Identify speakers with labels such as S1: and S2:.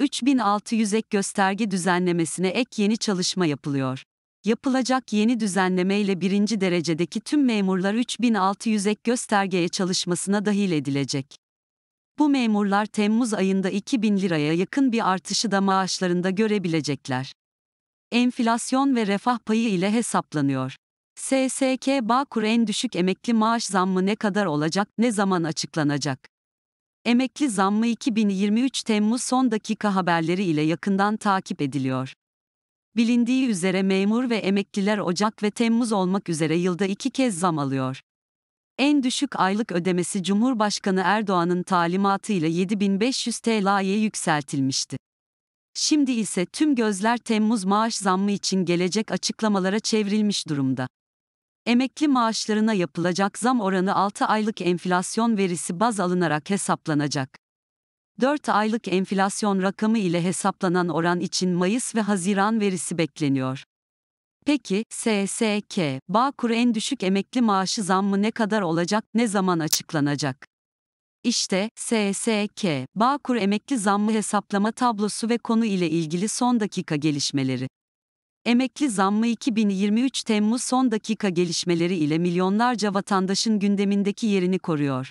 S1: 3600 ek gösterge düzenlemesine ek yeni çalışma yapılıyor. Yapılacak yeni düzenleme ile birinci derecedeki tüm memurlar 3600 ek göstergeye çalışmasına dahil edilecek. Bu memurlar Temmuz ayında 2000 liraya yakın bir artışı da maaşlarında görebilecekler. Enflasyon ve refah payı ile hesaplanıyor. SSK Bağkur en düşük emekli maaş zammı ne kadar olacak, ne zaman açıklanacak? Emekli zammı 2023 Temmuz son dakika haberleri ile yakından takip ediliyor. Bilindiği üzere memur ve emekliler Ocak ve Temmuz olmak üzere yılda iki kez zam alıyor. En düşük aylık ödemesi Cumhurbaşkanı Erdoğan'ın talimatıyla 7500 TL'ye yükseltilmişti. Şimdi ise tüm gözler Temmuz maaş zammı için gelecek açıklamalara çevrilmiş durumda. Emekli maaşlarına yapılacak zam oranı 6 aylık enflasyon verisi baz alınarak hesaplanacak. 4 aylık enflasyon rakamı ile hesaplanan oran için Mayıs ve Haziran verisi bekleniyor. Peki, SSK, Bağkur en düşük emekli maaşı zammı ne kadar olacak, ne zaman açıklanacak? İşte, SSK, Bağkur emekli zammı hesaplama tablosu ve konu ile ilgili son dakika gelişmeleri. Emekli zammı 2023 Temmuz son dakika gelişmeleri ile milyonlarca vatandaşın gündemindeki yerini koruyor.